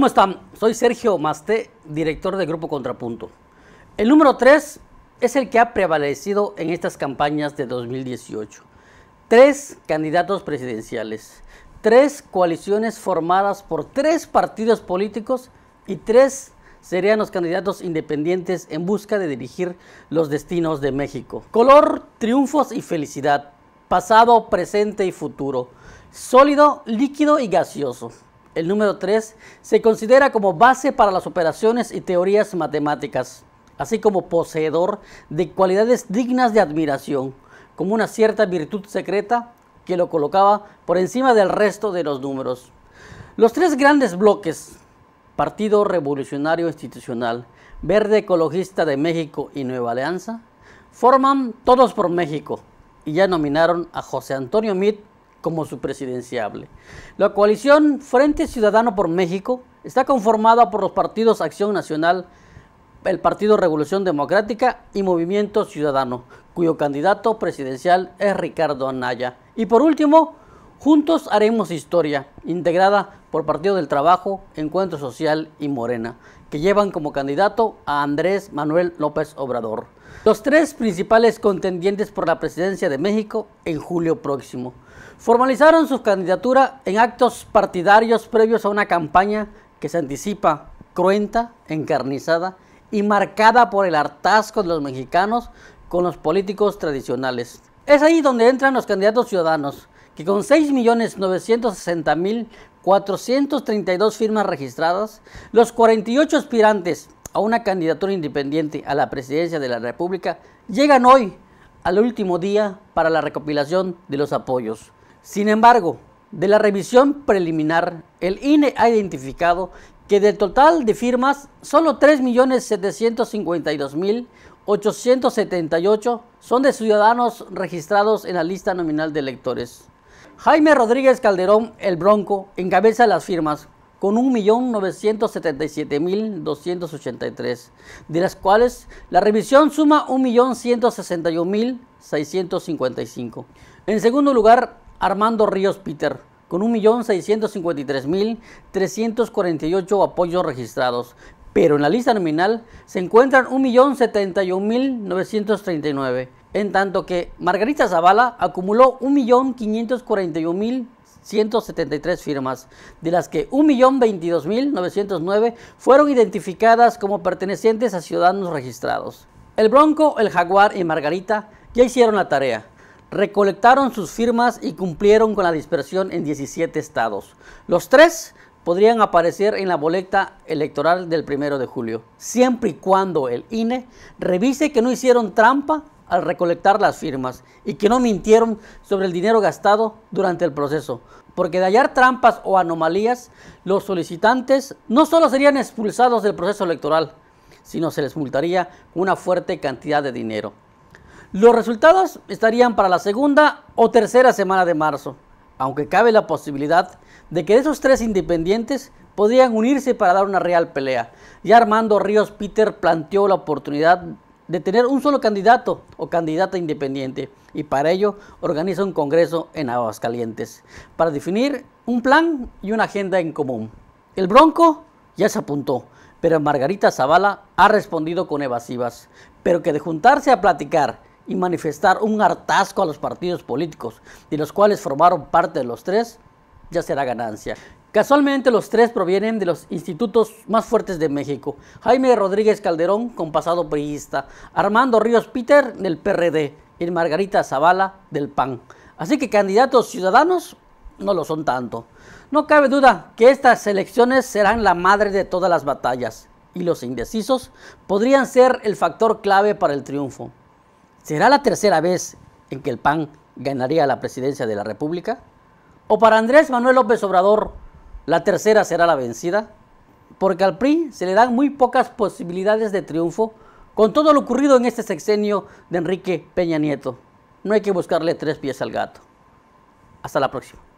¿Cómo están? Soy Sergio Masté, director de Grupo Contrapunto. El número 3 es el que ha prevalecido en estas campañas de 2018. Tres candidatos presidenciales, tres coaliciones formadas por tres partidos políticos y tres serían los candidatos independientes en busca de dirigir los destinos de México. Color, triunfos y felicidad, pasado, presente y futuro, sólido, líquido y gaseoso. El número 3 se considera como base para las operaciones y teorías matemáticas, así como poseedor de cualidades dignas de admiración, como una cierta virtud secreta que lo colocaba por encima del resto de los números. Los tres grandes bloques, Partido Revolucionario Institucional, Verde Ecologista de México y Nueva Alianza, forman Todos por México y ya nominaron a José Antonio Mitt como su presidenciable. La coalición Frente Ciudadano por México está conformada por los partidos Acción Nacional, el Partido Revolución Democrática y Movimiento Ciudadano, cuyo candidato presidencial es Ricardo Anaya. Y por último, Juntos haremos historia, integrada por Partido del Trabajo, Encuentro Social y Morena, que llevan como candidato a Andrés Manuel López Obrador. Los tres principales contendientes por la presidencia de México en julio próximo formalizaron su candidatura en actos partidarios previos a una campaña que se anticipa cruenta, encarnizada y marcada por el hartazgo de los mexicanos con los políticos tradicionales. Es ahí donde entran los candidatos ciudadanos, que con 6.960.432 firmas registradas, los 48 aspirantes a una candidatura independiente a la presidencia de la República llegan hoy al último día para la recopilación de los apoyos. Sin embargo, de la revisión preliminar, el INE ha identificado que del total de firmas, solo 3.752.878 son de ciudadanos registrados en la lista nominal de electores. Jaime Rodríguez Calderón, el Bronco, encabeza las firmas con 1.977.283, de las cuales la revisión suma 1.161.655. En segundo lugar, Armando Ríos Peter, con 1.653.348 apoyos registrados, pero en la lista nominal se encuentran 1.071.939, en tanto que Margarita Zavala acumuló 1.541.173 firmas, de las que 1.022.909 fueron identificadas como pertenecientes a ciudadanos registrados. El Bronco, el Jaguar y Margarita ya hicieron la tarea. Recolectaron sus firmas y cumplieron con la dispersión en 17 estados. Los tres podrían aparecer en la boleta electoral del primero de julio, siempre y cuando el INE revise que no hicieron trampa al recolectar las firmas y que no mintieron sobre el dinero gastado durante el proceso, porque de hallar trampas o anomalías, los solicitantes no solo serían expulsados del proceso electoral, sino se les multaría una fuerte cantidad de dinero. Los resultados estarían para la segunda o tercera semana de marzo aunque cabe la posibilidad de que esos tres independientes podían unirse para dar una real pelea. Ya Armando Ríos Peter planteó la oportunidad de tener un solo candidato o candidata independiente y para ello organiza un congreso en Aguascalientes para definir un plan y una agenda en común. El Bronco ya se apuntó, pero Margarita Zavala ha respondido con evasivas, pero que de juntarse a platicar y manifestar un hartazgo a los partidos políticos, de los cuales formaron parte de los tres, ya será ganancia. Casualmente los tres provienen de los institutos más fuertes de México. Jaime Rodríguez Calderón, con pasado priista, Armando Ríos Peter, del PRD, y Margarita Zavala, del PAN. Así que candidatos ciudadanos no lo son tanto. No cabe duda que estas elecciones serán la madre de todas las batallas y los indecisos podrían ser el factor clave para el triunfo. ¿Será la tercera vez en que el PAN ganaría la presidencia de la República? ¿O para Andrés Manuel López Obrador la tercera será la vencida? Porque al PRI se le dan muy pocas posibilidades de triunfo con todo lo ocurrido en este sexenio de Enrique Peña Nieto. No hay que buscarle tres pies al gato. Hasta la próxima.